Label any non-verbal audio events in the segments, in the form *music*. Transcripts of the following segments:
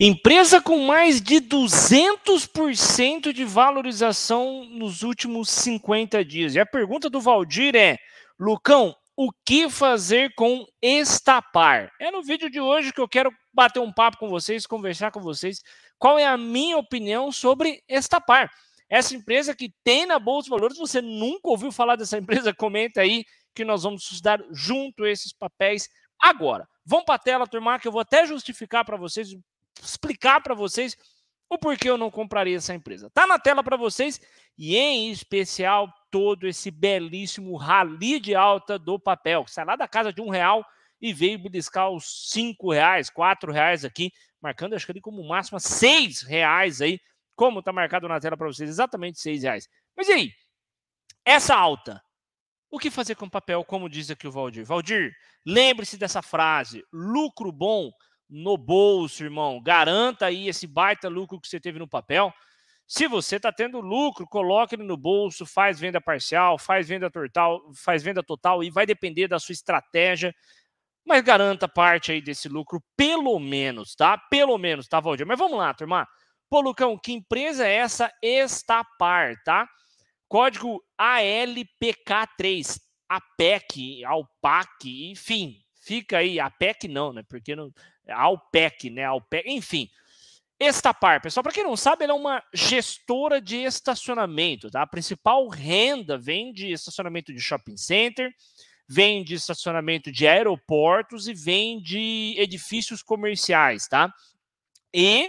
Empresa com mais de 200% de valorização nos últimos 50 dias. E a pergunta do Valdir é: Lucão, o que fazer com estapar? É no vídeo de hoje que eu quero bater um papo com vocês, conversar com vocês. Qual é a minha opinião sobre estapar? Essa empresa que tem na Bolsa de Valores, você nunca ouviu falar dessa empresa? *laughs* Comenta aí que nós vamos estudar junto esses papéis agora. Vão para a tela, turma, que eu vou até justificar para vocês explicar para vocês o porquê eu não compraria essa empresa. Tá na tela para vocês e em especial todo esse belíssimo rally de alta do papel, que sai lá da casa de um real e veio beliscar os cinco reais, quatro reais aqui, marcando acho que ali como máximo seis reais aí, como tá marcado na tela para vocês, exatamente seis reais. Mas e aí? Essa alta, o que fazer com papel, como diz aqui o Valdir? Valdir, lembre-se dessa frase: lucro bom no bolso, irmão. Garanta aí esse baita lucro que você teve no papel. Se você está tendo lucro, coloque ele no bolso, faz venda parcial, faz venda total, faz venda total e vai depender da sua estratégia. Mas garanta parte aí desse lucro, pelo menos, tá? Pelo menos, tá, Valdir? Mas vamos lá, turma. Pô, Lucão, que empresa é essa Estapar, tá? Código ALPK3, APEC, ALPAC, enfim. Fica aí, APEC não, né? Porque não, a OPEC, né? A OPEC, enfim. Estapar, pessoal, para quem não sabe, ela é uma gestora de estacionamento, tá? A principal renda vem de estacionamento de shopping center, vem de estacionamento de aeroportos e vem de edifícios comerciais, tá? E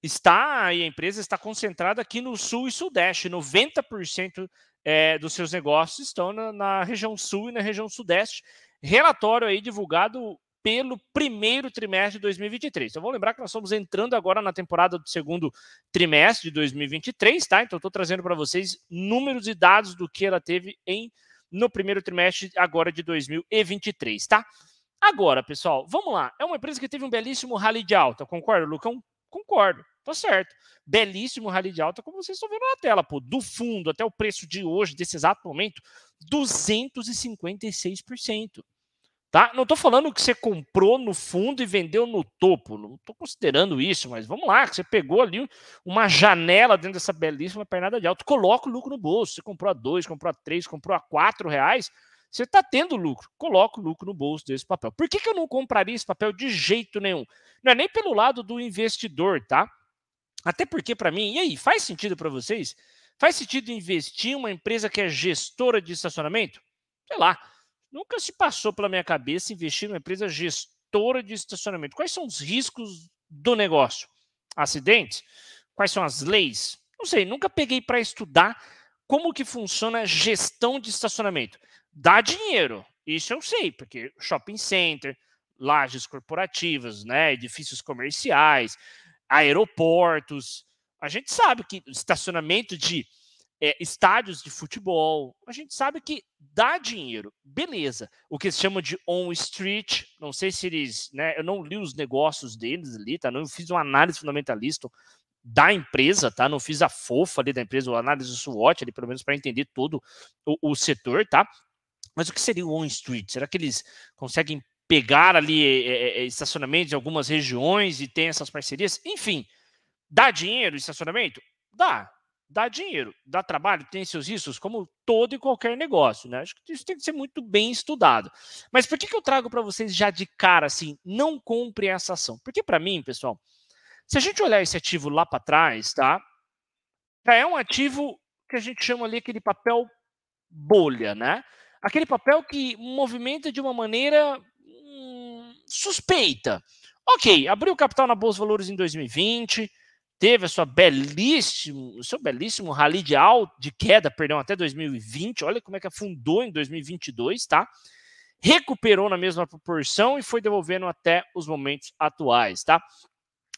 está e a empresa está concentrada aqui no sul e sudeste, 90% é, dos seus negócios estão na, na região sul e na região sudeste. Relatório aí divulgado pelo primeiro trimestre de 2023. Então, vou lembrar que nós estamos entrando agora na temporada do segundo trimestre de 2023, tá? Então, estou trazendo para vocês números e dados do que ela teve em no primeiro trimestre agora de 2023, tá? Agora, pessoal, vamos lá. É uma empresa que teve um belíssimo rally de alta, concorda, Lucão? Concordo, tá certo. Belíssimo rally de alta, como vocês estão vendo na tela, pô. Do fundo até o preço de hoje, desse exato momento, 256%. Tá? Não estou falando que você comprou no fundo e vendeu no topo, não estou considerando isso, mas vamos lá, que você pegou ali uma janela dentro dessa belíssima pernada de alto, coloca o lucro no bolso. Você comprou a dois, comprou a três, comprou a quatro reais, você está tendo lucro, coloca o lucro no bolso desse papel. Por que, que eu não compraria esse papel de jeito nenhum? Não é nem pelo lado do investidor, tá? Até porque, para mim, e aí, faz sentido para vocês? Faz sentido investir em uma empresa que é gestora de estacionamento? Sei lá. Nunca se passou pela minha cabeça investir numa empresa gestora de estacionamento. Quais são os riscos do negócio? Acidentes? Quais são as leis? Não sei, nunca peguei para estudar como que funciona a gestão de estacionamento. Dá dinheiro, isso eu sei, porque shopping center, lajes corporativas, né, edifícios comerciais, aeroportos, a gente sabe que estacionamento de é, estádios de futebol. A gente sabe que dá dinheiro, beleza. O que se chama de on-street, não sei se eles, né? Eu não li os negócios deles ali, tá? Não fiz uma análise fundamentalista da empresa, tá? Não fiz a fofa ali da empresa, o análise do SWOT ali, pelo menos para entender todo o, o, setor, tá? Mas o que seria o on-street? Será que eles conseguem pegar ali é, eh, é, eh, estacionamentos em algumas regiões e tem essas parcerias? Enfim, dá dinheiro estacionamento? Dá, dá dinheiro, dá trabalho, tem seus riscos, como todo e qualquer negócio, né? Acho que isso tem que ser muito bem estudado. Mas por que, que eu trago para vocês já de cara assim, não compre essa ação? Porque para mim, pessoal, se a gente olhar esse ativo lá para trás, tá? Já é um ativo que a gente chama ali aquele papel bolha, né? Aquele papel que movimenta de uma maneira hum, suspeita. Ok, abriu capital na Bolsa de Valores em 2020, teve a sua belíssimo, seu belíssimo rally de alta, de queda, perdão, até 2020. Olha como é que afundou em 2022, tá? Recuperou na mesma proporção e foi devolvendo até os momentos atuais, tá?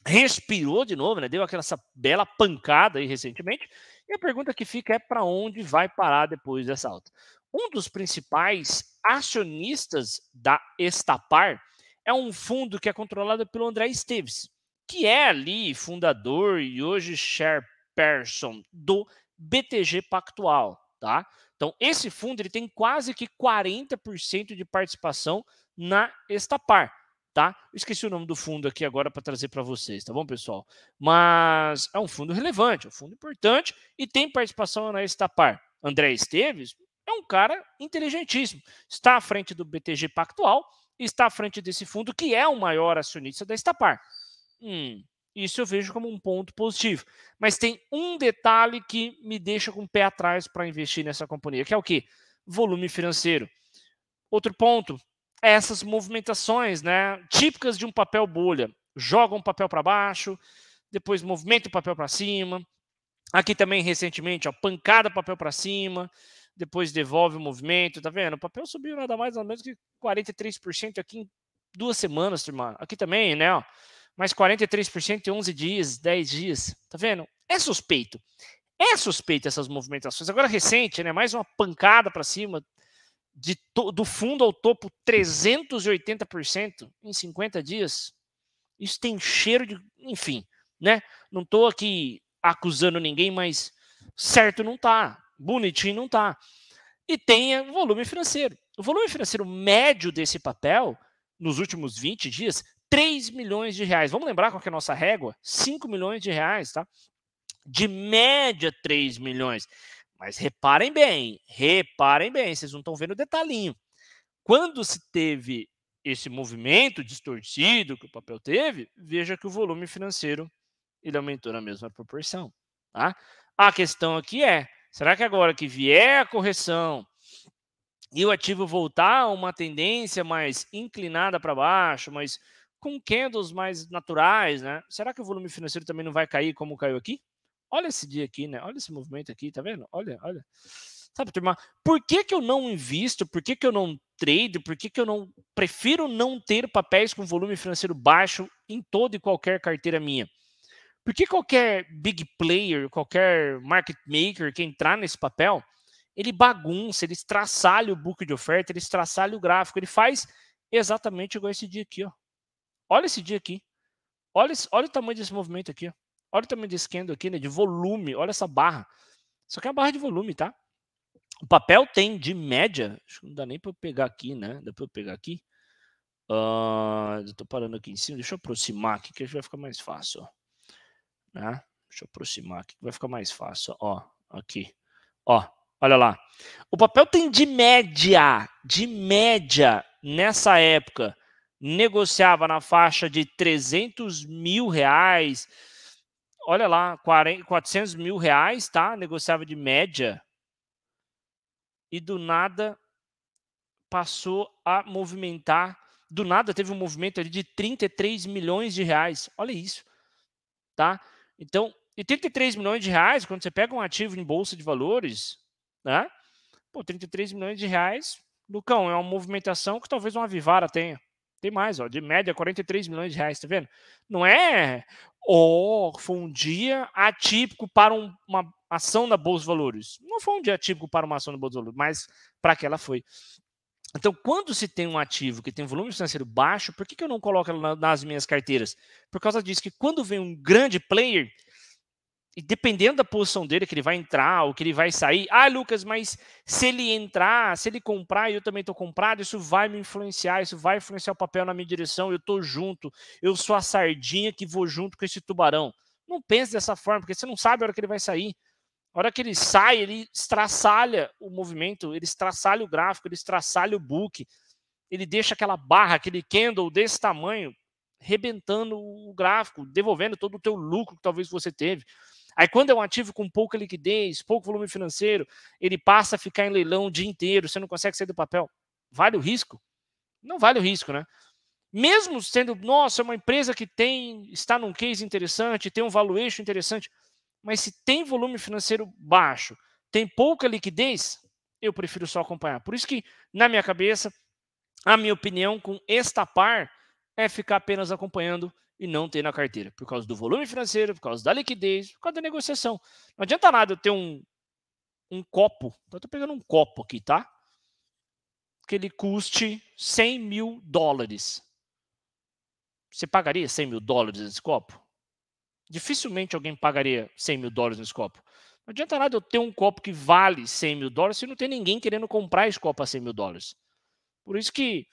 Respirou de novo, né? Deu aquela essa bela pancada aí recentemente. E a pergunta que fica é para onde vai parar depois dessa alta? Um dos principais acionistas da Estapar é um fundo que é controlado pelo André Esteves, que é ali fundador e hoje chairperson do BTG Pactual, tá? Então, esse fundo ele tem quase que 40% de participação na Estapar, tá? esqueci o nome do fundo aqui agora para trazer para vocês, tá bom, pessoal? Mas é um fundo relevante, é um fundo importante e tem participação na Estapar. André Esteves é um cara inteligentíssimo. Está à frente do BTG Pactual, está à frente desse fundo que é o maior acionista da Estapar. Hum, isso eu vejo como um ponto positivo. Mas tem um detalhe que me deixa com o pé atrás para investir nessa companhia, que é o que? Volume financeiro. Outro ponto, essas movimentações, né, típicas de um papel bolha, joga um papel para baixo, depois movimenta o papel para cima. Aqui também recentemente, ó, pancada papel para cima, depois devolve o movimento, tá vendo? O papel subiu nada mais nada menos que 43% aqui em duas semanas, turma. Aqui também, né, ó mais 43% em 11 dias, 10 dias. Tá vendo? É suspeito. É suspeito essas movimentações. Agora recente, né? Mais uma pancada para cima de do fundo ao topo 380% em 50 dias. Isso tem cheiro de, enfim, né? Não estou aqui acusando ninguém, mas certo não tá, bonitinho não tá. E tem volume financeiro. O volume financeiro médio desse papel nos últimos 20 dias 3 milhões de reais. Vamos lembrar qual é a nossa régua? 5 milhões de reais, tá? De média, 3 milhões. Mas reparem bem, reparem bem, vocês não estão vendo o detalhinho. Quando se teve esse movimento distorcido que o papel teve, veja que o volume financeiro ele aumentou na mesma proporção. Tá? A questão aqui é, será que agora que vier a correção e o ativo voltar a uma tendência mais inclinada para baixo, mais com candles mais naturais, né? Será que o volume financeiro também não vai cair como caiu aqui? Olha esse dia aqui, né? Olha esse movimento aqui, tá vendo? Olha, olha. Sabe, turma, por que, que eu não invisto? Por que, que eu não trade? Por que, que eu não prefiro não ter papéis com volume financeiro baixo em toda e qualquer carteira minha? Porque qualquer big player, qualquer market maker que entrar nesse papel, ele bagunça, ele estraçalha o book de oferta, ele estraçalha o gráfico, ele faz exatamente igual esse dia aqui, ó. Olha esse dia aqui. Olha, olha o tamanho desse movimento aqui. Olha o tamanho desse candle aqui, né? De volume. Olha essa barra. Isso aqui é uma barra de volume, tá? O papel tem de média. Acho que não dá nem para eu pegar aqui, né? Dá para eu pegar aqui. Uh, parando aqui em cima. Deixa eu aproximar aqui que vai ficar mais fácil. Né? Deixa eu aproximar aqui que vai ficar mais fácil. Ó, aqui. Ó, olha lá. O papel tem de média, de média nessa época negociava na faixa de 300 mil reais, olha lá, 400 mil reais, tá? Negociava de média. E do nada passou a movimentar. Do nada teve um movimento ali de 33 milhões de reais. Olha isso, tá? Então, e 33 milhões de reais, quando você pega um ativo em bolsa de valores, né? Pô, 33 milhões de reais, Lucão, é uma movimentação que talvez uma Vivara tenha. Tem mais, ó, de média 43 milhões de reais, tá vendo? Não é, ó, oh, foi um dia atípico para um, uma ação da Bolsa de Valores. Não foi um dia atípico para uma ação da Bolsa de Valores, mas para aquela foi. Então, quando se tem um ativo que tem volume financeiro baixo, por que, que eu não coloco ela nas minhas carteiras? Por causa disso que quando vem um grande player, e dependendo da posição dele, que ele vai entrar ou que ele vai sair. Ah, Lucas, mas se ele entrar, se ele comprar e eu também estou comprado, isso vai me influenciar, isso vai influenciar o papel na minha direção. Eu estou junto, eu sou a sardinha que vou junto com esse tubarão. Não pense dessa forma, porque você não sabe a hora que ele vai sair. A hora que ele sai, ele estraçalha o movimento, ele estraçalha o gráfico, ele estraçalha o book. Ele deixa aquela barra, aquele candle desse tamanho, rebentando o gráfico, devolvendo todo o teu lucro que talvez você teve. Aí quando é um ativo com pouca liquidez, pouco volume financeiro, ele passa a ficar em leilão o dia inteiro, você não consegue sair do papel. Vale o risco? Não vale o risco, né? Mesmo sendo, nossa, é uma empresa que tem, está num case interessante, tem um valuation interessante, mas se tem volume financeiro baixo, tem pouca liquidez, eu prefiro só acompanhar. Por isso que, na minha cabeça, a minha opinião com esta par é ficar apenas acompanhando e não ter na carteira, por causa do volume financeiro, por causa da liquidez, por causa da negociação. Não adianta nada eu ter um, um copo, então eu tô pegando um copo aqui, tá? Que ele custe 100 mil dólares. Você pagaria 100 mil dólares nesse copo? Dificilmente alguém pagaria 100 mil dólares nesse copo. Não adianta nada eu ter um copo que vale 100 mil dólares se não tem ninguém querendo comprar esse copo a 100 mil dólares. Por isso que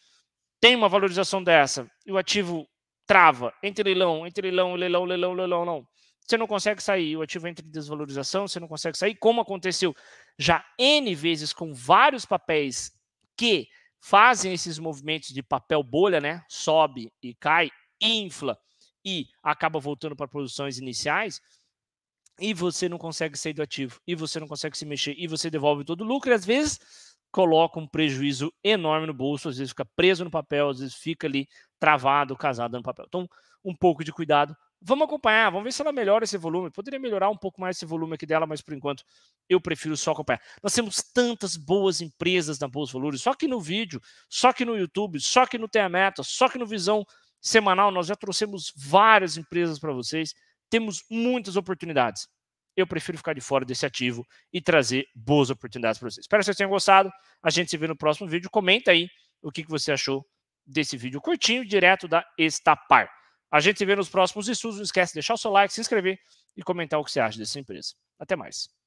tem uma valorização dessa e o ativo trava entre leilão, entre leilão, leilão, leilão, leilão, não. Você não consegue sair, o ativo entra em desvalorização, você não consegue sair, como aconteceu já N vezes com vários papéis que fazem esses movimentos de papel bolha, né? Sobe e cai, infla e acaba voltando para produções iniciais e você não consegue sair do ativo, e você não consegue se mexer, e você devolve todo o lucro, e às vezes coloca um prejuízo enorme no bolso, às vezes fica preso no papel, às vezes fica ali travado, casado no papel. Então, um pouco de cuidado. Vamos acompanhar, vamos ver se ela melhora esse volume. Poderia melhorar um pouco mais esse volume aqui dela, mas por enquanto eu prefiro só acompanhar. Nós temos tantas boas empresas na Bolsa Valores, só que no vídeo, só que no YouTube, só que no Tem Meta, só que no Visão Semanal, nós já trouxemos várias empresas para vocês. Temos muitas oportunidades eu prefiro ficar de fora desse ativo e trazer boas oportunidades para vocês. Espero que vocês tenham gostado. A gente se vê no próximo vídeo. Comenta aí o que, você achou desse vídeo curtinho, direto da Estapar. A gente se vê nos próximos estudos. Não esquece de deixar o seu like, se inscrever e comentar o que você acha dessa empresa. Até mais.